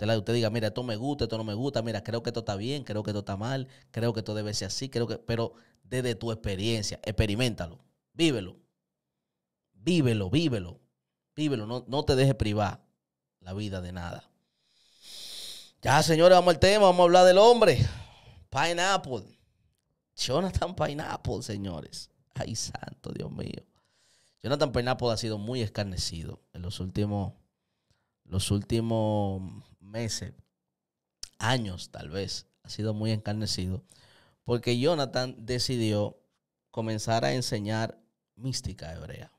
Usted, diga, mira, esto me gusta, esto no me gusta, mira, creo que esto está bien, creo que esto está mal, creo que esto debe ser así, creo que, pero desde tu experiencia, experimentalo, vívelo, vívelo, vívelo, vívelo, no, no te deje privar la vida de nada. Ya, señores, vamos al tema, vamos a hablar del hombre. Pineapple. Jonathan Pineapple, señores. Ay, santo, Dios mío. Jonathan Pineapple ha sido muy escarnecido en los últimos, los últimos meses, años tal vez, ha sido muy encarnecido, porque Jonathan decidió comenzar a enseñar mística hebrea.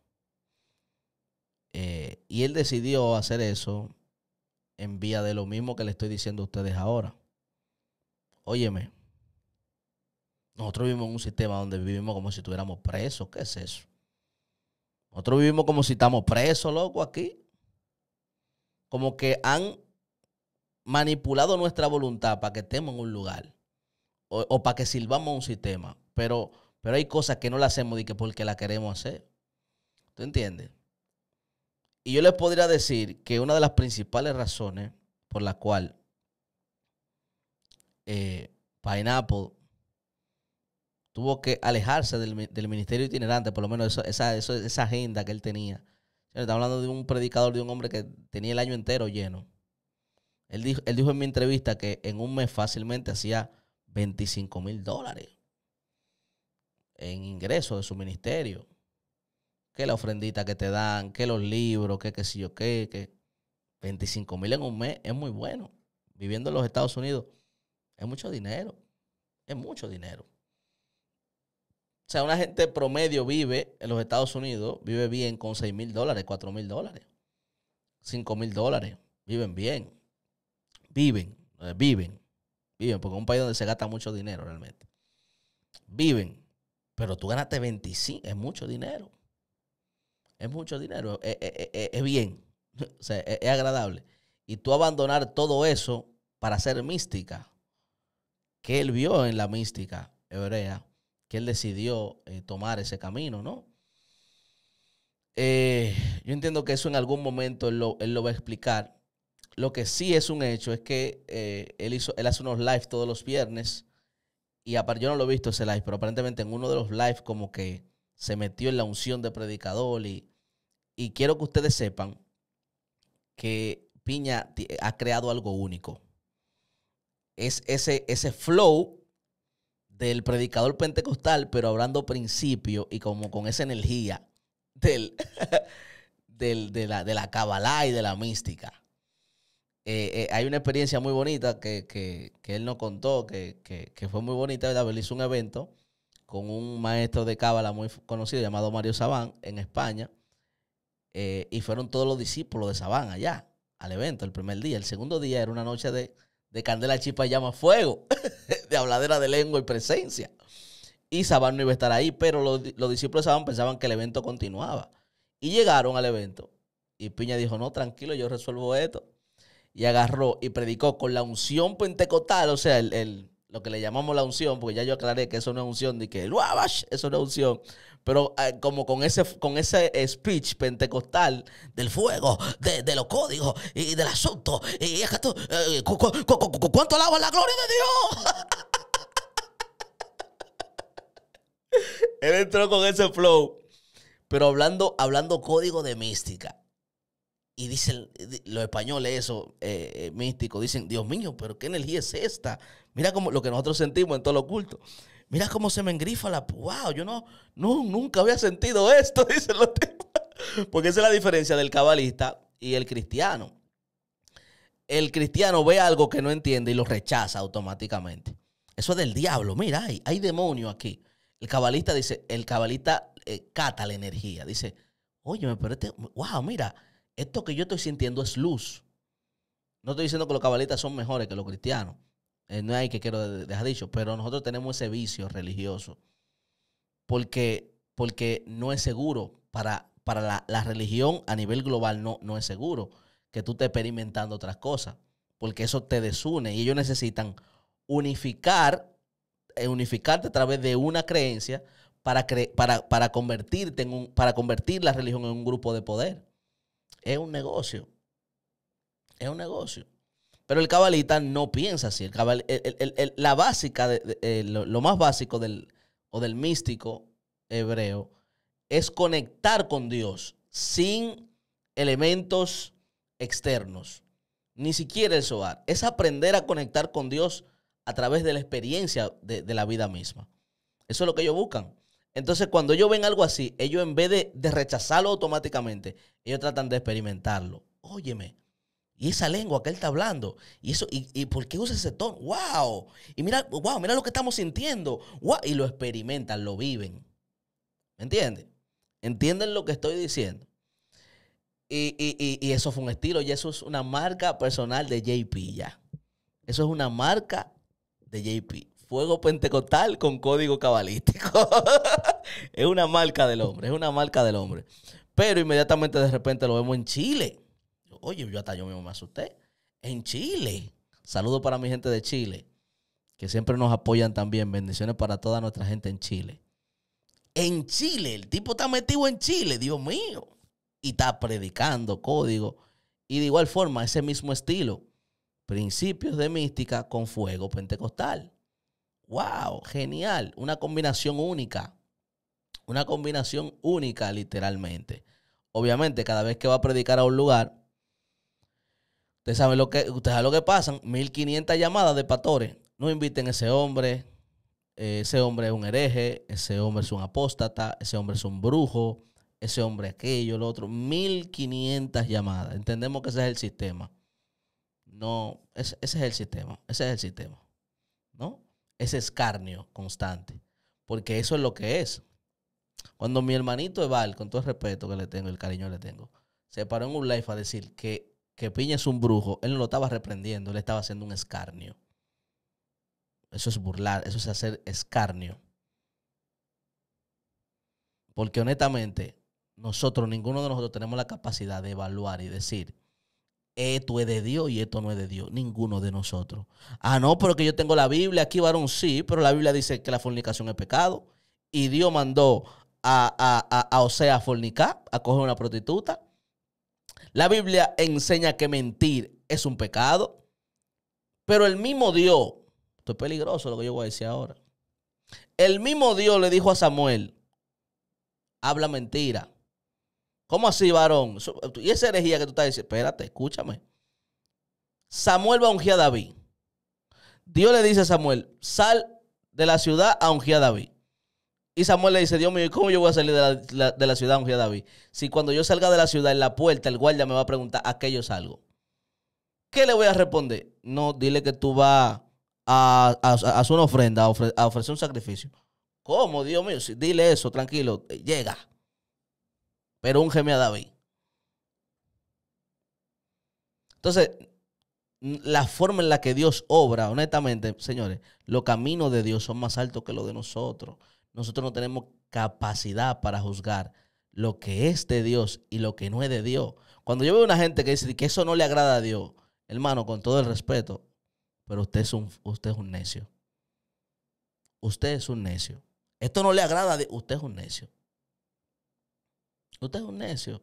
Eh, y él decidió hacer eso en vía de lo mismo que le estoy diciendo a ustedes ahora. Óyeme, nosotros vivimos en un sistema donde vivimos como si estuviéramos presos. ¿Qué es eso? Nosotros vivimos como si estamos presos, loco, aquí. Como que han manipulado nuestra voluntad para que estemos en un lugar o, para que sirvamos un sistema, pero, pero hay cosas que no las hacemos y que porque la queremos hacer. ¿Tú entiendes? Y yo les podría decir que una de las principales razones por la cual eh, Pineapple tuvo que alejarse del, ministerio itinerante, por lo menos esa, esa agenda que él tenía. Estamos hablando de un predicador, de un hombre que tenía el año entero lleno. Él dijo, en mi entrevista que en un mes fácilmente hacía 25 mil dólares en ingresos de su ministerio. Que la ofrendita que te dan, que los libros, que qué sé yo qué, que 25 mil en un mes es muy bueno. Viviendo en los Estados Unidos es mucho dinero. Es mucho dinero. O sea, una gente promedio vive en los Estados Unidos, vive bien con 6 mil dólares, 4 mil dólares, 5 mil dólares, viven bien viven, eh, viven, viven, porque es un país donde se gasta mucho dinero realmente. Viven, pero tú ganaste 25, es mucho dinero. Es mucho dinero, eh, eh, es, bien, es agradable. Y tú abandonar todo eso para ser mística, que él vio en la mística hebrea, que él decidió tomar ese camino, ¿no? yo entiendo que eso en algún momento él lo va a explicar, lo que sí es un hecho es que eh, él, hizo, él hace unos live todos los viernes y aparte yo no lo he visto ese live, pero aparentemente en uno de los lives como que se metió en la unción de predicador y, y quiero que ustedes sepan que Piña eh, ha creado algo único. Es ese, ese flow del predicador pentecostal, pero hablando principio y como con esa energía del, de, la, de la cabalá y de la mística. Eh, eh, hay una experiencia muy bonita que, él nos contó, que, fue muy bonita, Él hizo un evento con un maestro de cábala muy conocido llamado Mario Sabán en España. Eh, y fueron todos los discípulos de Sabán allá al evento el primer día. El segundo día era una noche de, candela, chispa, llama, fuego, de habladera de lengua y presencia. Y Sabán no iba a estar ahí, pero los, los discípulos de Sabán pensaban que el evento continuaba. Y llegaron al evento. Y Piña dijo, no, tranquilo, yo resuelvo esto y agarró y predicó con la unción pentecostal, o sea, el, lo que le llamamos la unción, porque ya yo aclaré que eso no es unción, ni que el wabash, eso no es unción, pero ah, como con ese, con ese speech pentecostal del fuego, de, los códigos y del asunto, y es que tú, eh, la gloria de Dios? Él entró con ese flow, pero hablando, hablando código de mística. Y dicen los españoles, eso eh, eh, místico, dicen, Dios mío, pero qué energía es esta. Mira como lo que nosotros sentimos en todo lo oculto. Mira cómo se me engrifa la. ¡Wow! Yo no, no nunca había sentido esto, dicen los Porque esa es la diferencia del cabalista y el cristiano. El cristiano ve algo que no entiende y lo rechaza automáticamente. Eso es del diablo. Mira, hay, hay demonio aquí. El cabalista dice, el cabalista eh, cata la energía. Dice, oye, pero este, wow, mira, esto que yo estoy sintiendo es luz. No estoy diciendo que los cabalistas son mejores que los cristianos. Eh, no hay que quiero dejar dicho, pero nosotros tenemos ese vicio religioso. Porque, porque no es seguro. Para, para la, religión a nivel global no, no es seguro que tú estés experimentando otras cosas. Porque eso te desune. Y ellos necesitan unificar, eh, unificarte a través de una creencia para, para, para, convertirte en un, para convertir la religión en un grupo de poder es un negocio. Es un negocio. Pero el cabalita no piensa así. cabal, la básica, de, eh, lo, más básico del, o del místico hebreo es conectar con Dios sin elementos externos. Ni siquiera el soar. Es aprender a conectar con Dios a través de la experiencia de, de la vida misma. Eso es lo que ellos buscan. Entonces, cuando ellos ven algo así, ellos en vez de, rechazarlo automáticamente, ellos tratan de experimentarlo. Óyeme, y esa lengua que él está hablando. Y eso, y, por qué usa ese tono. ¡Wow! Y mira, wow, mira lo que estamos sintiendo. ¡Wow! Y lo experimentan, lo viven. ¿Me entiendes? ¿Entienden lo que estoy diciendo? Y, y, eso fue un estilo, y eso es una marca personal de JP ya. Eso es una marca de JP. Fuego Pentecostal con código cabalístico. es una marca del hombre, es una marca del hombre. Pero inmediatamente de repente lo vemos en Chile. Oye, yo hasta yo mismo me asusté. En Chile. Saludo para mi gente de Chile, que siempre nos apoyan también. Bendiciones para toda nuestra gente en Chile. En Chile, el tipo está metido en Chile, Dios mío. Y está predicando código. Y de igual forma, ese mismo estilo. Principios de mística con fuego pentecostal wow, genial, una combinación única, una combinación única literalmente. Obviamente, cada vez que va a predicar a un lugar, ¿ustedes sabe lo que, usted lo que pasan, 1500 llamadas de pastores. No inviten a ese hombre, eh, ese hombre es un hereje, ese hombre es un apóstata, ese hombre es un brujo, ese hombre aquello, lo otro. 1500 llamadas. Entendemos que ese es el sistema. No, ese es el sistema, ese es el sistema. ¿No? ese escarnio constante. Porque eso es lo que es. Cuando mi hermanito Eval, con todo el respeto que le tengo, el cariño que le tengo, se paró en un live a decir que, que Piña es un brujo, él no lo estaba reprendiendo, él estaba haciendo un escarnio. Eso es burlar, eso es hacer escarnio. Porque honestamente, nosotros, ninguno de nosotros tenemos la capacidad de evaluar y decir esto es de Dios y esto no es de Dios. Ninguno de nosotros. Ah, no, pero que yo tengo la Biblia aquí, varón, sí, pero la Biblia dice que la fornicación es pecado. Y Dios mandó a, a, a, a Osea a fornicar, a coger una prostituta. La Biblia enseña que mentir es un pecado. Pero el mismo Dios, esto es peligroso lo que yo voy a decir ahora. El mismo Dios le dijo a Samuel, habla mentira, ¿Cómo así, varón? Y esa herejía que tú estás diciendo, espérate, escúchame. Samuel va a ungir a David. Dios le dice a Samuel, sal de la ciudad a ungir a David. Y Samuel le dice, Dios mío, ¿cómo yo voy a salir de la, ciudad a ungir a David? Si cuando yo salga de la ciudad en la puerta, el guardia me va a preguntar, ¿a qué yo salgo? ¿Qué le voy a responder? No, dile que tú vas a, hacer una ofrenda, a, a ofrecer un sacrificio. ¿Cómo, Dios mío? Dile eso, tranquilo, llega pero un a David. Entonces, la forma en la que Dios obra, honestamente, señores, los caminos de Dios son más altos que los de nosotros. Nosotros no tenemos capacidad para juzgar lo que es de Dios y lo que no es de Dios. Cuando yo veo una gente que dice que eso no le agrada a Dios, hermano, con todo el respeto, pero usted es un, usted es un necio. Usted es un necio. Esto no le agrada a Dios, usted es un necio. Usted es un necio.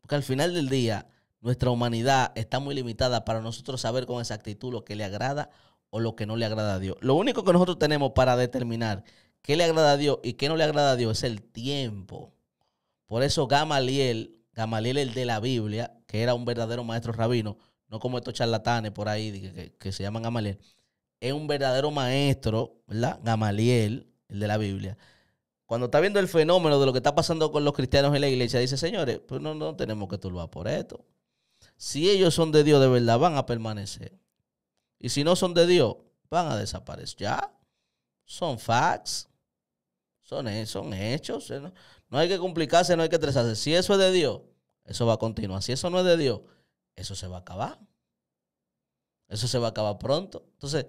Porque al final del día, nuestra humanidad está muy limitada para nosotros saber con exactitud lo que le agrada o lo que no le agrada a Dios. Lo único que nosotros tenemos para determinar qué le agrada a Dios y qué no le agrada a Dios es el tiempo. Por eso Gamaliel, Gamaliel el de la Biblia, que era un verdadero maestro rabino, no como estos charlatanes por ahí que, que se llaman Gamaliel, es un verdadero maestro, ¿verdad? Gamaliel, el de la Biblia, cuando está viendo el fenómeno de lo que está pasando con los cristianos en la iglesia, dice, señores, pues no, no tenemos que turbar por esto. Si ellos son de Dios de verdad, van a permanecer. Y si no son de Dios, van a desaparecer. Ya, son facts, son, son hechos. Eh, ¿no? hay que complicarse, no hay que estresarse. Si eso es de Dios, eso va a continuar. Si eso no es de Dios, eso se va a acabar. Eso se va a acabar pronto. Entonces,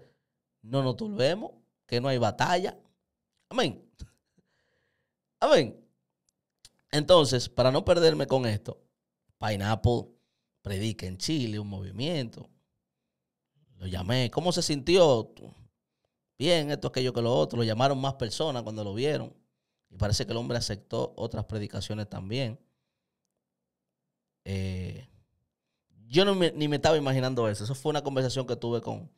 no nos turbemos, que no hay batalla. Amén. A ver, Entonces, para no perderme con esto, Pineapple predica en Chile un movimiento. Lo llamé. ¿Cómo se sintió? Bien, esto, aquello que lo otro. Lo llamaron más personas cuando lo vieron. Y parece que el hombre aceptó otras predicaciones también. Eh, yo ni me estaba imaginando eso. Eso fue una conversación que tuve con,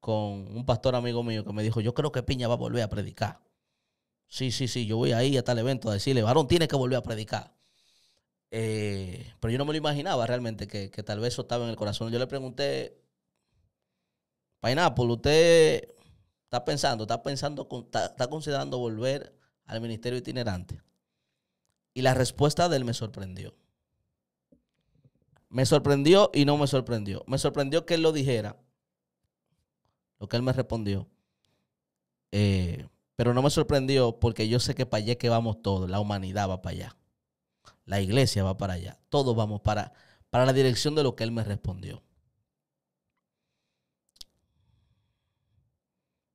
con un pastor amigo mío que me dijo, yo creo que Piña va a volver a predicar. Sí, sí, sí, yo voy ahí a tal evento a decirle, varón, tiene que volver a predicar. Eh, pero yo no me lo imaginaba realmente que, tal vez eso estaba en el corazón. Yo le pregunté, Pineapple, ¿usted está pensando, está pensando, está, está considerando volver al ministerio itinerante? Y la respuesta de él me sorprendió. Me sorprendió y no me sorprendió. Me sorprendió que él lo dijera. Lo que él me respondió. Eh, pero no me sorprendió porque yo sé que para allá es que vamos todos. La humanidad va para allá. La iglesia va para allá. Todos vamos para, para la dirección de lo que él me respondió.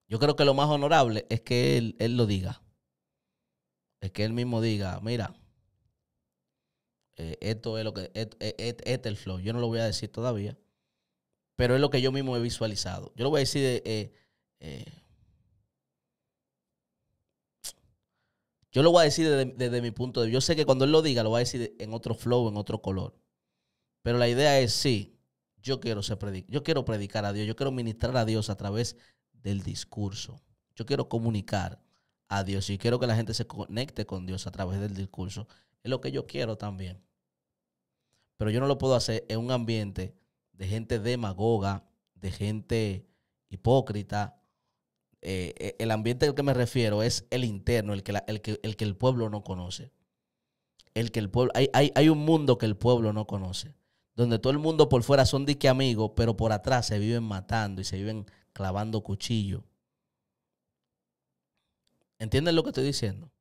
Yo creo que lo más honorable es que él, lo diga. Es que él mismo diga, mira, eh, esto es lo que, e, este es, el flow. Yo no lo voy a decir todavía, pero es lo que yo mismo he visualizado. Yo lo voy a decir eh, eh Yo lo voy a decir desde, mi punto de vista. Yo sé que cuando él lo diga, lo va a decir en otro flow, en otro color. Pero la idea es, sí, yo quiero, ser yo quiero predicar a Dios, yo quiero ministrar a Dios a través del discurso. Yo quiero comunicar a Dios y quiero que la gente se conecte con Dios a través del discurso. Es lo que yo quiero también. Pero yo no lo puedo hacer en un ambiente de gente demagoga, de gente hipócrita, eh, eh, el ambiente al que me refiero es el interno, el que, el, el, que el pueblo no conoce. El que el pueblo, hay, un mundo que el pueblo no conoce, donde todo el mundo por fuera son dique amigos, pero por atrás se viven matando y se viven clavando cuchillo. ¿Entienden lo que estoy diciendo?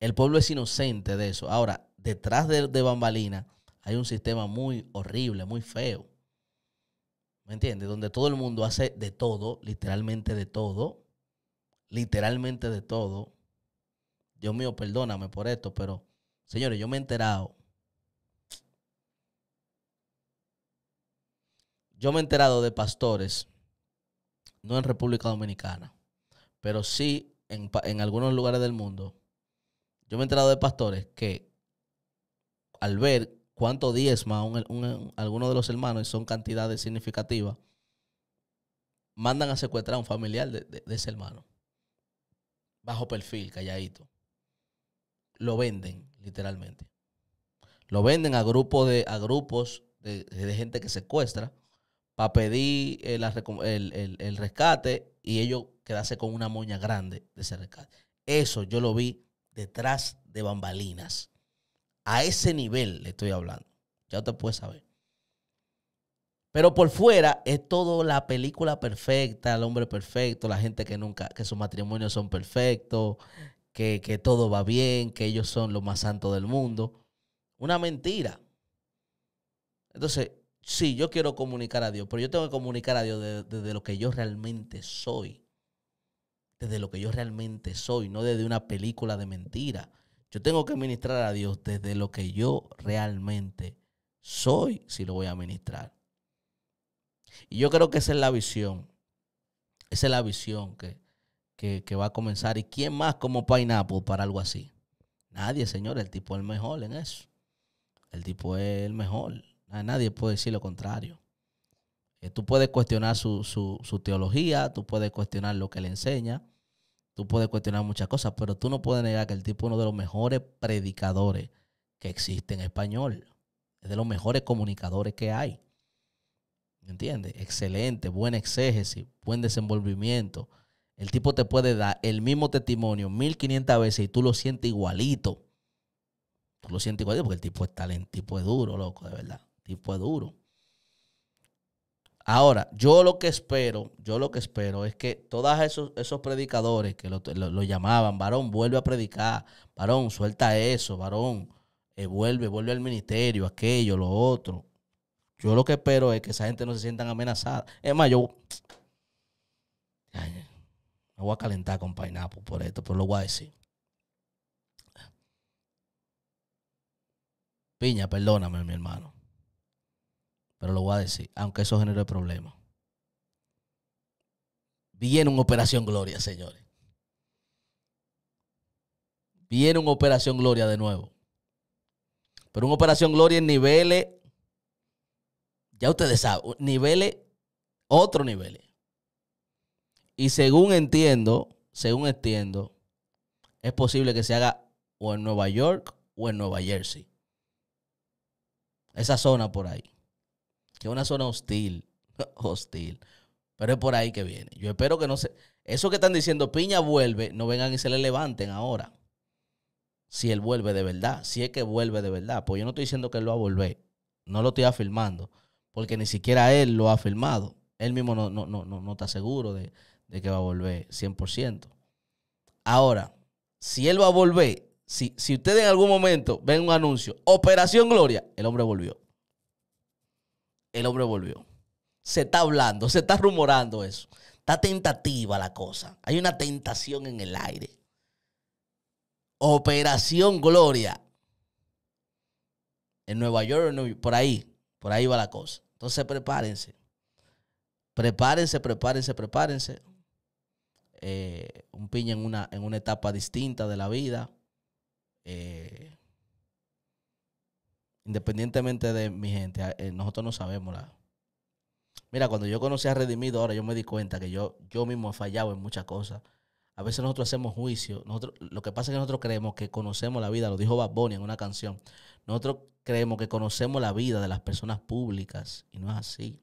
El pueblo es inocente de eso. Ahora, detrás de, de bambalina hay un sistema muy horrible, muy feo. ¿Me Donde todo el mundo hace de todo, literalmente de todo. Literalmente de todo. Dios mío, perdóname por esto, pero señores, yo me he enterado. Yo me he enterado de pastores, no en República Dominicana, pero sí en, en algunos lugares del mundo. Yo me he enterado de pastores que al ver cuánto diezma más? alguno de los hermanos, son cantidades significativas, mandan a secuestrar a un familiar de, ese hermano. Bajo perfil, calladito. Lo venden, literalmente. Lo venden a, grupo de, a grupos de, gente que secuestra para pedir eh, el, el, rescate y ellos quedarse con una moña grande de ese rescate. Eso yo lo vi detrás de bambalinas. A ese nivel le estoy hablando. Ya usted puede saber. Pero por fuera es todo la película perfecta, el hombre perfecto, la gente que nunca, que sus matrimonios son perfectos, que, todo va bien, que ellos son los más santos del mundo. Una mentira. Entonces, sí, yo quiero comunicar a Dios, pero yo tengo que comunicar a Dios desde, desde lo que yo realmente soy. Desde lo que yo realmente soy, no desde una película de mentira yo tengo que ministrar a Dios desde lo que yo realmente soy si lo voy a ministrar. Y yo creo que esa es la visión. Esa es la visión que, va a comenzar. ¿Y quién más como Pineapple para algo así? Nadie, señor. El tipo es el mejor en eso. El tipo es el mejor. Nadie puede decir lo contrario. Eh, tú puedes cuestionar su, su teología, tú puedes cuestionar lo que le enseña, Tú puedes cuestionar muchas cosas, pero tú no puedes negar que el tipo es uno de los mejores predicadores que existe en español. Es de los mejores comunicadores que hay. ¿Me ¿Entiendes? Excelente, buen exégesis, buen desenvolvimiento. El tipo te puede dar el mismo testimonio 1500 veces y tú lo sientes igualito. Tú lo sientes igualito porque el tipo es talento, tipo es duro, loco, de verdad. El tipo es duro. Ahora, yo lo que espero, yo lo que espero es que todos esos, esos predicadores que lo, llamaban, varón, vuelve a predicar, varón, suelta eso, varón, eh, vuelve, vuelve al ministerio, aquello, lo otro. Yo lo que espero es que esa gente no se sientan amenazadas. Es más, yo me voy a calentar con painapo por esto, pero lo voy a decir. Piña, perdóname, mi hermano pero lo voy a decir, aunque eso genere problemas. Viene una operación Gloria, señores. Viene una operación Gloria de nuevo. Pero una operación Gloria en niveles, ya ustedes saben, niveles, otro niveles. Y según entiendo, según entiendo, es posible que se haga o en Nueva York o en Nueva Jersey. Esa zona por ahí que es una zona hostil, hostil. Pero es por ahí que viene. Yo espero que no se... Eso que están diciendo, Piña vuelve, no vengan y se le levanten ahora. Si él vuelve de verdad, si es que vuelve de verdad. Pues yo no estoy diciendo que él lo va a volver. No lo estoy afirmando. Porque ni siquiera él lo ha afirmado. Él mismo no, está seguro de, de, que va a volver 100%. Ahora, si él va a volver, si, si usted en algún momento ven un anuncio, Operación Gloria, el hombre volvió el hombre volvió. Se está hablando, se está rumorando eso. Está tentativa la cosa. Hay una tentación en el aire. Operación Gloria. En Nueva York, por ahí, por ahí va la cosa. Entonces prepárense. Prepárense, prepárense, prepárense. Eh, un piña en una, en una etapa distinta de la vida. Eh, independientemente de mi gente, eh, nosotros no sabemos la. Mira, cuando yo conocí a Redimido, ahora yo me di cuenta que yo, yo mismo he fallado en muchas cosas. A veces nosotros hacemos juicio. Nosotros, lo que pasa es que nosotros creemos que conocemos la vida, lo dijo Bad en una canción. Nosotros creemos que conocemos la vida de las personas públicas y no es así.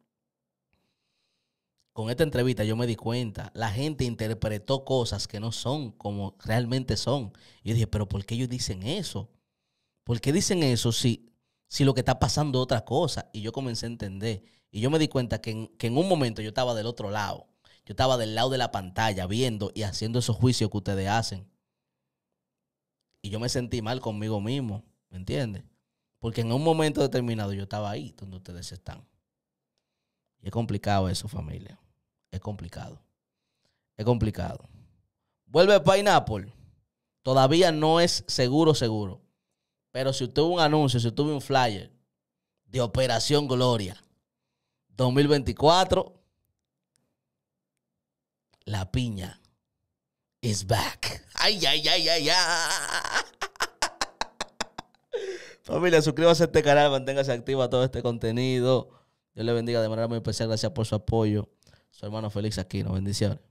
Con esta entrevista yo me di cuenta, la gente interpretó cosas que no son como realmente son. Y yo dije, pero ¿por qué ellos dicen eso? ¿Por qué dicen eso si si lo que está pasando es otra cosa. Y yo comencé a entender. Y yo me di cuenta que en, un momento yo estaba del otro lado. Yo estaba del lado de la pantalla viendo y haciendo esos juicios que ustedes hacen. Y yo me sentí mal conmigo mismo, ¿me entiendes? Porque en un momento determinado yo estaba ahí donde ustedes están. Y es complicado eso, familia. Es complicado. Es complicado. Vuelve a Pineapple. Todavía no es seguro, seguro. Pero si tuve un anuncio, si tuve un flyer de Operación Gloria 2024, la piña is back. Ay, ay, ay, ay, ay. Familia, suscríbase a este canal, manténgase activo a todo este contenido. Dios le bendiga de manera muy especial. Gracias por su apoyo. Su hermano Félix Aquino. Bendiciones.